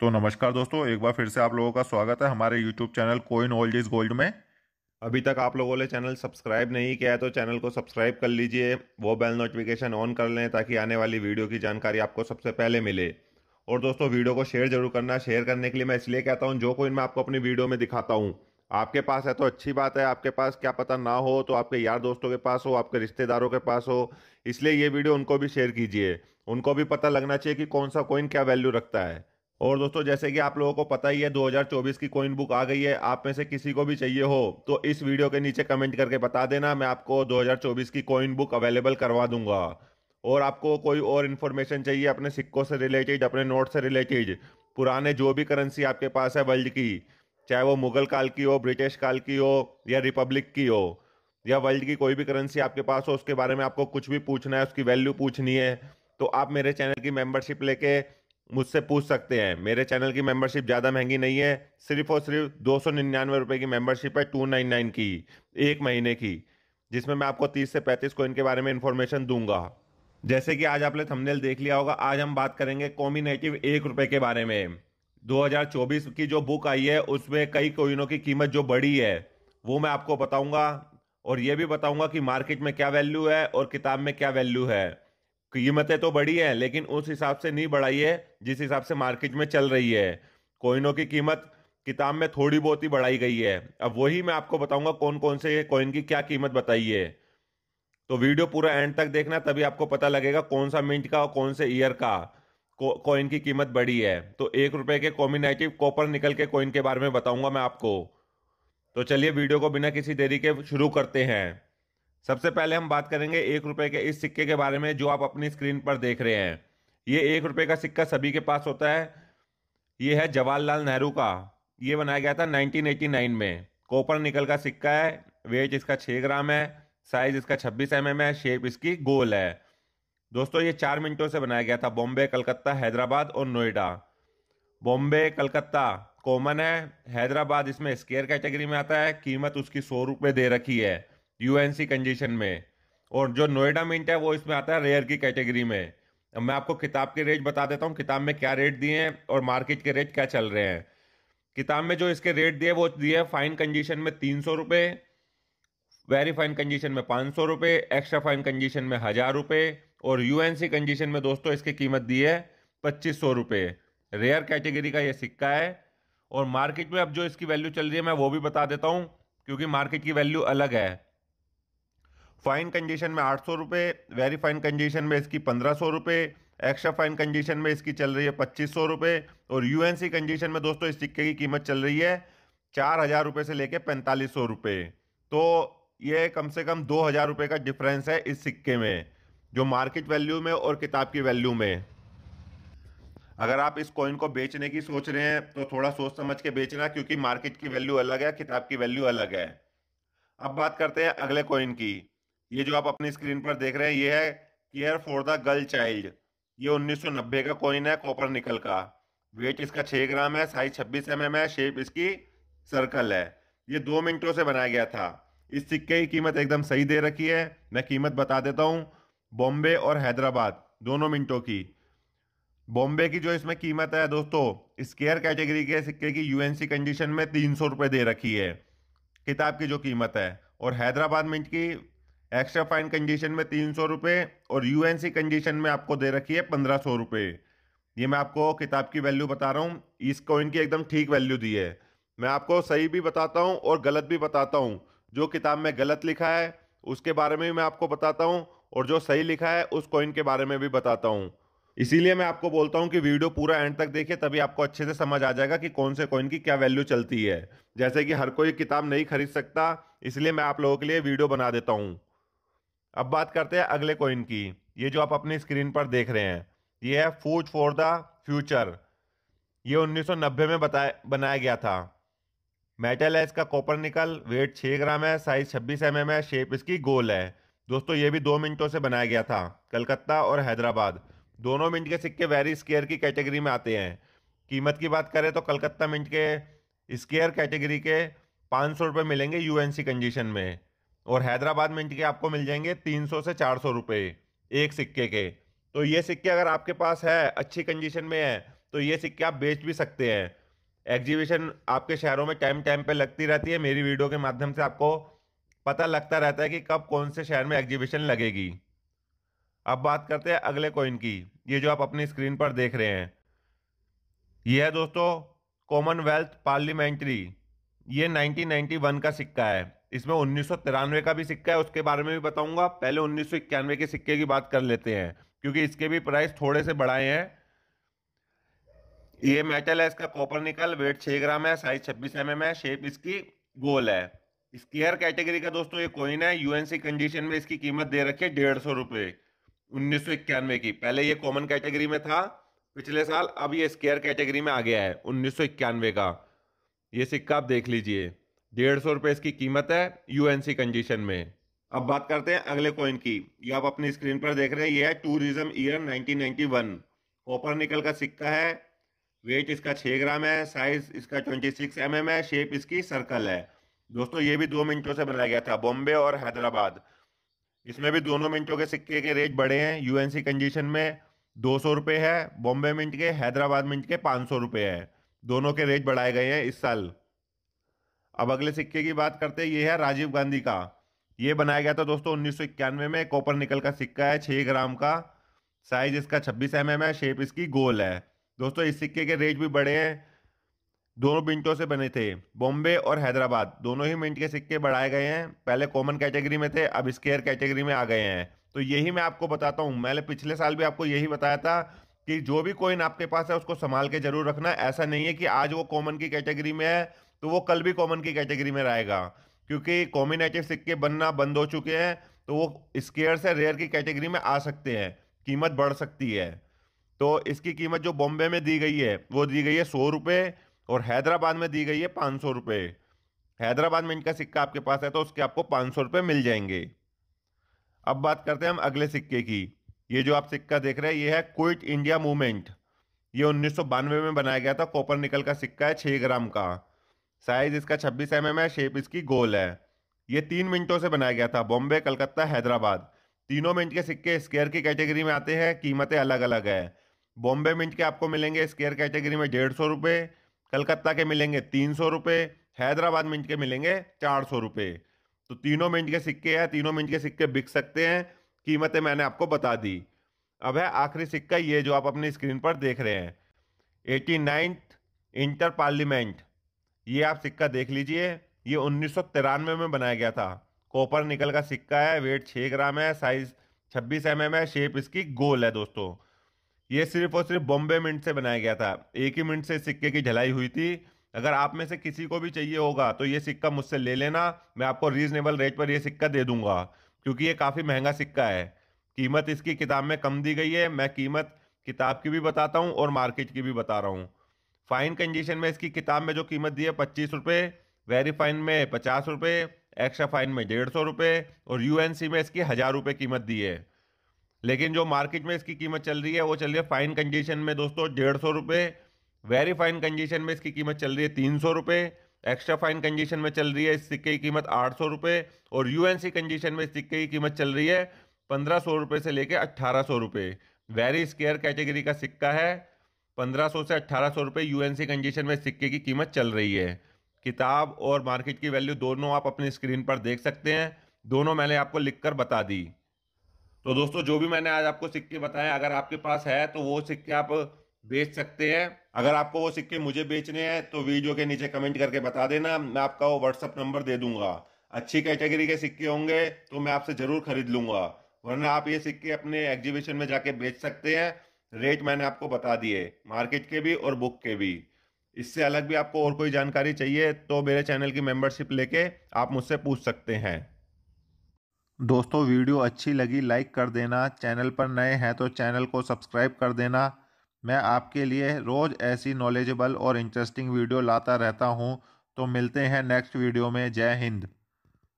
तो नमस्कार दोस्तों एक बार फिर से आप लोगों का स्वागत है हमारे YouTube channel coin old is gold में अभी तक आप लोगों ने चैनल सब्सक्राइब नहीं किया है तो चैनल को सब्सक्राइब कर लीजिए वो बेल नोटिफिकेशन ऑन कर लें ताकि आने वाली वीडियो की जानकारी आपको सबसे पहले मिले और दोस्तों वीडियो को शेयर जरूर करना शेयर करने के लिए मैं इसलिए कहता हूँ जो कोइन मैं आपको अपनी वीडियो में दिखाता हूँ आपके पास है तो अच्छी बात है आपके पास क्या पता ना हो तो आपके यार दोस्तों के पास हो आपके रिश्तेदारों के पास हो इसलिए ये वीडियो उनको भी शेयर कीजिए उनको भी पता लगना चाहिए कि कौन सा कोइन क्या वैल्यू रखता है और दोस्तों जैसे कि आप लोगों को पता ही है 2024 की कोइन बुक आ गई है आप में से किसी को भी चाहिए हो तो इस वीडियो के नीचे कमेंट करके बता देना मैं आपको 2024 की कोइन बुक अवेलेबल करवा दूंगा और आपको कोई और इन्फॉर्मेशन चाहिए अपने सिक्कों से रिलेटेड अपने नोट से रिलेटेड पुराने जो भी करेंसी आपके पास है वर्ल्ड की चाहे वो मुगल काल की हो ब्रिटिश काल की हो या रिपब्लिक की हो या वर्ल्ड की कोई भी करेंसी आपके पास हो उसके बारे में आपको कुछ भी पूछना है उसकी वैल्यू पूछनी है तो आप मेरे चैनल की मेंबरशिप लेके मुझसे पूछ सकते हैं मेरे चैनल की मेंबरशिप ज़्यादा महंगी नहीं है सिर्फ और सिर्फ दो सौ निन्यानवे रुपये की मेंबरशिप है टू नाइन नाइन की एक महीने की जिसमें मैं आपको तीस से पैंतीस कोइन के बारे में इन्फॉर्मेशन दूंगा जैसे कि आज आपने थंबनेल देख लिया होगा आज हम बात करेंगे कॉमी नेटिव एक रुपये के बारे में 2024 की जो बुक आई है उसमें कई कोइनों की कीमत जो बढ़ी है वो मैं आपको बताऊँगा और ये भी बताऊँगा कि मार्केट में क्या वैल्यू है और किताब में क्या वैल्यू है कीमतें तो बढ़ी है लेकिन उस हिसाब से नहीं बढ़ाई है जिस हिसाब से मार्केट में चल रही है कोइनों की कीमत किताब में थोड़ी बहुत ही बढ़ाई गई है अब वही मैं आपको बताऊंगा कौन कौन से कॉइन की क्या कीमत बताई है तो वीडियो पूरा एंड तक देखना तभी आपको पता लगेगा कौन सा मिनट का और कौन से ईयर का कॉइन की कीमत बढ़ी है तो एक रुपए के कॉम्बिनेटिव कॉपर निकल के कॉइन के बारे में बताऊंगा मैं आपको तो चलिए वीडियो को बिना किसी देरी के शुरू करते हैं सबसे पहले हम बात करेंगे एक रुपये के इस सिक्के के बारे में जो आप अपनी स्क्रीन पर देख रहे हैं ये एक रुपये का सिक्का सभी के पास होता है ये है जवाहरलाल नेहरू का ये बनाया गया था 1989 में कॉपर निकल का सिक्का है वेट इसका छः ग्राम है साइज इसका छब्बीस एम है शेप इसकी गोल है दोस्तों ये चार मिनटों से बनाया गया था बॉम्बे कलकत्ता हैदराबाद और नोएडा बॉम्बे कलकत्ता कॉमन है हैदराबाद इसमें स्केयर कैटेगरी में आता है कीमत उसकी सौ रुपये दे रखी है यूएनसी कंडीशन में और जो नोएडा मिंट है वो इसमें आता है रेयर की कैटेगरी में अब मैं आपको किताब के रेट बता देता हूँ किताब में क्या रेट दिए हैं और मार्केट के रेट क्या चल रहे हैं किताब में जो इसके रेट दिए वो दिए फाइन कंडीशन में तीन सौ रुपये वेरी फाइन कंडीशन में पाँच सौ रुपये एक्स्ट्रा फाइन कंडीशन में हज़ार रुपये और सी कंडीशन में दोस्तों इसकी कीमत दी है पच्चीस सौ रुपये रेयर कैटेगरी का ये सिक्का है और मार्केट में अब जो इसकी वैल्यू चल रही है मैं वो भी बता देता हूँ क्योंकि मार्केट की वैल्यू अलग है फाइन कंडीशन में आठ सौ रुपये वेरी फाइन कंडीशन में इसकी पंद्रह सौ रुपये एक्स्ट्रा फाइन कंडीशन में इसकी चल रही है पच्चीस सौ रुपये और सी कंडीशन में दोस्तों इस सिक्के की कीमत चल रही है चार हज़ार रुपये से लेके पैंतालीस सौ रुपये तो ये कम से कम दो हज़ार रुपये का डिफरेंस है इस सिक्के में जो मार्केट वैल्यू में और किताब की वैल्यू में अगर आप इस कॉइन को बेचने की सोच रहे हैं तो थोड़ा सोच समझ के बेचना क्योंकि मार्केट की वैल्यू अलग है किताब की वैल्यू अलग है अब बात करते हैं अगले कॉइन की ये जो आप अपनी स्क्रीन पर देख रहे हैं ये है care for the girl child ये 1990 का कॉइन है कॉपर निकल का वेट इसका छः ग्राम है साइज छब्बीस एम mm है शेप इसकी सर्कल है ये दो मिनटों से बनाया गया था इस सिक्के की कीमत एकदम सही दे रखी है मैं कीमत बता देता हूँ बॉम्बे और हैदराबाद दोनों मिनटों की बॉम्बे की जो इसमें कीमत है दोस्तों स्केयर कैटेगरी के सिक्के की यूएनसी कंडीशन में तीन सौ रुपये दे रखी है किताब की जो कीमत है और हैदराबाद मिंट की एक्स्ट्रा फाइन कंडीशन में तीन सौ रुपये और सी कंडीशन में आपको दे रखी है पंद्रह सौ रुपये ये मैं आपको किताब की वैल्यू बता रहा हूँ इस कॉइन की एकदम ठीक वैल्यू दी है मैं आपको सही भी बताता हूँ और गलत भी बताता हूँ जो किताब में गलत लिखा है उसके बारे में भी मैं आपको बताता हूँ और जो सही लिखा है उस कॉइन के बारे में भी बताता हूँ इसीलिए मैं आपको बोलता हूँ कि वीडियो पूरा एंड तक देखिए तभी आपको अच्छे से समझ आ जाएगा कि कौन से कॉइन की क्या वैल्यू चलती है जैसे कि हर कोई किताब नहीं खरीद सकता इसलिए मैं आप लोगों के लिए वीडियो बना देता हूँ अब बात करते हैं अगले कॉइन की ये जो आप अपनी स्क्रीन पर देख रहे हैं ये है फूज फॉर द फ्यूचर ये 1990 में बताया बनाया गया था मेटल है इसका कॉपर निकल वेट 6 ग्राम है साइज 26 एम एम है शेप इसकी गोल है दोस्तों ये भी दो मिनटों से बनाया गया था कलकत्ता और हैदराबाद दोनों मिनट के सिक्के वेरी स्केयर की कैटेगरी में आते हैं कीमत की बात करें तो कलकत्ता मिनट के स्केयर कैटेगरी के पाँच सौ रुपये मिलेंगे यू कंडीशन में और हैदराबाद में के आपको मिल जाएंगे तीन सौ से चार सौ रुपये एक सिक्के के तो ये सिक्के अगर आपके पास है अच्छी कंडीशन में है तो ये सिक्के आप बेच भी सकते हैं एग्जीबिशन आपके शहरों में टाइम टाइम पे लगती रहती है मेरी वीडियो के माध्यम से आपको पता लगता रहता है कि कब कौन से शहर में एग्जीबिशन लगेगी अब बात करते हैं अगले कॉइन की ये जो आप अपनी स्क्रीन पर देख रहे हैं यह है दोस्तों कॉमनवेल्थ पार्लियामेंट्री ये 1991 का सिक्का है इसमें उन्नीस का भी सिक्का है उसके बारे में भी बताऊंगा पहले उन्नीस के सिक्के की बात कर लेते हैं क्योंकि इसके भी प्राइस थोड़े से बढ़ाए हैं ये मेटल है इसका कॉपर निकल वेट 6 ग्राम है साइज 26 एम है शेप इसकी गोल है स्केयर कैटेगरी का दोस्तों ये कोइन है यूएनसी कंडीशन में इसकी कीमत दे रखी है डेढ़ सौ रुपये उन्नीस सौ इक्यानवे की पहले ये कॉमन कैटेगरी में था पिछले साल अब ये स्केयर कैटेगरी में आ गया है उन्नीस सौ इक्यानवे का ये सिक्का आप देख लीजिए डेढ़ सौ रुपये इसकी कीमत है यूएनसी कंडीशन में अब बात करते हैं अगले कॉइन की ये आप अपनी स्क्रीन पर देख रहे हैं ये है टूरिज्म ईयर 1991 कॉपर निकल का सिक्का है वेट इसका 6 ग्राम है साइज इसका 26 सिक्स mm है शेप इसकी सर्कल है दोस्तों ये भी दो मिनटों से बनाया गया था बॉम्बे और हैदराबाद इसमें भी दोनों मिनटों के सिक्के के रेट बढ़े हैं यूएनसी कंडीशन में दो सौ रुपये है बॉम्बे मिनट के हैदराबाद मिनट के पाँच सौ रुपये है दोनों के रेट बढ़ाए गए हैं इस साल अब अगले सिक्के की बात करते हैं ये है राजीव गांधी का ये बनाया गया था दोस्तों उन्नीस में कॉपर निकल का सिक्का है छः ग्राम का साइज इसका छब्बीस एम है शेप इसकी गोल है दोस्तों इस सिक्के के रेट भी बड़े हैं दोनों मिंटों से बने थे बॉम्बे और हैदराबाद दोनों ही मिंट के सिक्के बढ़ाए गए हैं पहले कॉमन कैटेगरी में थे अब स्केयर कैटेगरी में आ गए हैं तो यही मैं आपको बताता हूँ मैंने पिछले साल भी आपको यही बताया था कि जो भी कॉइन आपके पास है उसको संभाल के जरूर रखना ऐसा नहीं है कि आज वो कॉमन की कैटेगरी में है तो वो कल भी कॉमन की कैटेगरी में रहेगा क्योंकि कॉम्बिनेटिव सिक्के बनना बंद हो चुके हैं तो वो स्केयर से रेयर की कैटेगरी में आ सकते हैं कीमत बढ़ सकती है तो इसकी कीमत जो बॉम्बे में दी गई है वो दी गई है सौ रुपये और हैदराबाद में दी गई है पाँच सौ रुपये हैदराबाद में इनका सिक्का आपके पास है तो उसके आपको पाँच सौ रुपये मिल जाएंगे अब बात करते हैं हम अगले सिक्के की ये जो आप सिक्का देख रहे हैं ये है क्विट इंडिया मूवमेंट ये उन्नीस में बनाया गया था कॉपर निकल का सिक्का है छः ग्राम का साइज इसका 26 एम एम है शेप इसकी गोल है ये तीन मिनटों से बनाया गया था बॉम्बे कलकत्ता हैदराबाद तीनों मिनट के सिक्के स्केयर की कैटेगरी में आते हैं कीमतें अलग अलग है बॉम्बे मिनट के आपको मिलेंगे स्केयर कैटेगरी में डेढ़ सौ रुपये कलकत्ता के मिलेंगे तीन सौ रुपये हैदराबाद मिनट के मिलेंगे चार सौ रुपये तो तीनों मिनट के सिक्के हैं तीनों मिनट के सिक्के बिक सकते हैं कीमतें मैंने आपको बता दी अब है आखिरी सिक्का ये जो आप अपनी स्क्रीन पर देख रहे हैं एटी नाइन्थ इंटर पार्लियामेंट ये आप सिक्का देख लीजिए ये उन्नीस में बनाया गया था कॉपर निकल का सिक्का है वेट छः ग्राम है साइज छब्बीस एम है शेप इसकी गोल है दोस्तों ये सिर्फ और सिर्फ बॉम्बे मिंट से बनाया गया था एक ही मिनट से सिक्के की ढलाई हुई थी अगर आप में से किसी को भी चाहिए होगा तो ये सिक्का मुझसे ले लेना मैं आपको रीजनेबल रेट पर यह सिक्का दे दूंगा क्योंकि ये काफ़ी महंगा सिक्का है कीमत इसकी किताब में कम दी गई है मैं कीमत किताब की भी बताता हूँ और मार्केट की भी बता रहा हूँ फाइन कंडीशन में इसकी किताब में जो कीमत दी है पच्चीस रुपये वेरी फाइन में पचास रुपये एक्स्ट्रा फाइन में डेढ़ सौ रुपये और सी में इसकी हज़ार रुपये कीमत दी है लेकिन जो मार्केट में इसकी कीमत चल रही है वो चल रही है फाइन कंडीशन में दोस्तों डेढ़ सौ रुपये वेरी फाइन कंडीशन में इसकी कीमत चल रही है तीन सौ रुपये एक्स्ट्रा फाइन कंडीशन में चल रही है इस सिक्के की कीमत आठ सौ रुपये और सी कंडीशन में इस सिक्के की कीमत चल रही है पंद्रह सौ रुपये से लेकर अट्ठारह सौ रुपये वेरी स्केयर कैटेगरी का सिक्का है 1500 से 1800 रुपए यूएनसी कंडीशन में सिक्के की कीमत चल रही है किताब और मार्केट की वैल्यू दोनों आप अपनी स्क्रीन पर देख सकते हैं दोनों मैंने आपको लिख कर बता दी तो दोस्तों जो भी मैंने आज आपको सिक्के बताए अगर आपके पास है तो वो सिक्के आप बेच सकते हैं अगर आपको वो सिक्के मुझे बेचने हैं तो वीडियो के नीचे कमेंट करके बता देना मैं आपका वो व्हाट्सअप नंबर दे दूंगा अच्छी कैटेगरी के सिक्के होंगे तो मैं आपसे जरूर खरीद लूंगा वरना आप ये सिक्के अपने एग्जीबिशन में जाके बेच सकते हैं रेट मैंने आपको बता दिए मार्केट के भी और बुक के भी इससे अलग भी आपको और कोई जानकारी चाहिए तो मेरे चैनल की मेंबरशिप लेके आप मुझसे पूछ सकते हैं दोस्तों वीडियो अच्छी लगी लाइक कर देना चैनल पर नए हैं तो चैनल को सब्सक्राइब कर देना मैं आपके लिए रोज़ ऐसी नॉलेजेबल और इंटरेस्टिंग वीडियो लाता रहता हूँ तो मिलते हैं नेक्स्ट वीडियो में जय हिंद